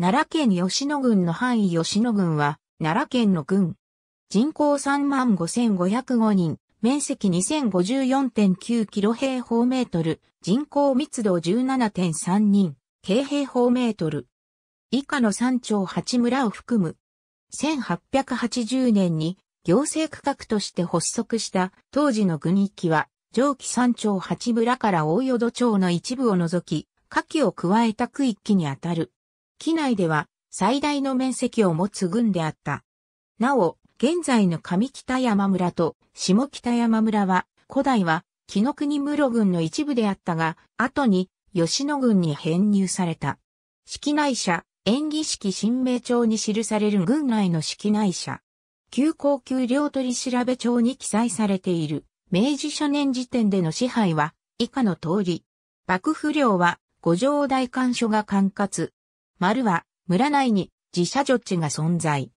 奈良県吉野郡の範囲吉野郡は、奈良県の郡。人口35,505人、面積2054.9キロ平方メートル、人口密度17.3人、京平方メートル。以下の山町8村を含む。1880年に行政区画として発足した当時の郡域は、上記山町8村から大淀町の一部を除き、下記を加えた区域にあたる。機内では最大の面積を持つ軍であった。なお、現在の上北山村と下北山村は、古代は紀の国室軍の一部であったが、後に吉野軍に編入された。式内社、演技式新名帳に記される軍内の式内社。旧高級領取調べ帳に記載されている明治初年時点での支配は以下の通り。幕府領は五条大官所が管轄。丸は村内に自社女地が存在。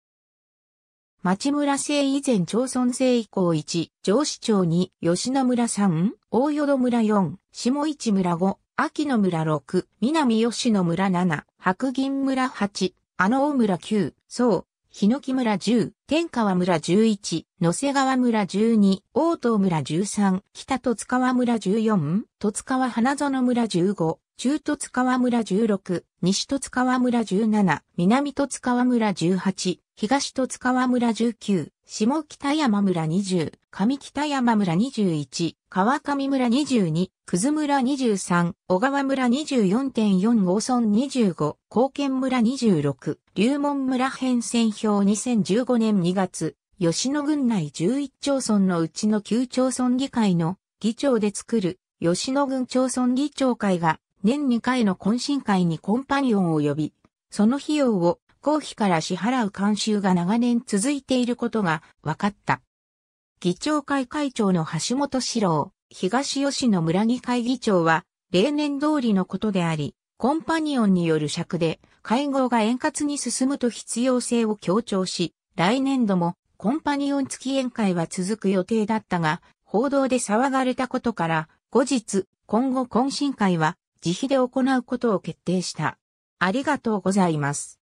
町村制以前町村制以降1、上市町2、吉野村3、大淀村4、下市村5、秋野村6、南吉野村7、白銀村8、あの大村9、そう、檜村10、天川村11、野瀬川村12、大東村13、北戸川村14、戸川花園村15、中戸川村16、西戸川村17、南戸川村18、東戸川村19、下北山村20、上北山村21、川上村22、くず村23、小川村24.4大村25、高献村26、龍門村編選表2015年2月、吉野郡内11町村のうちの9町村議会の議長で作る吉野郡町村議長会が年2回の懇親会にコンパニオンを呼び、その費用を公費から支払う慣習が長年続いていることが分かった。議長会会長の橋本史郎、東吉野村議会議長は、例年通りのことであり、コンパニオンによる尺で、会合が円滑に進むと必要性を強調し、来年度もコンパニオン付き宴会は続く予定だったが、報道で騒がれたことから、後日、今後懇親会は自費で行うことを決定した。ありがとうございます。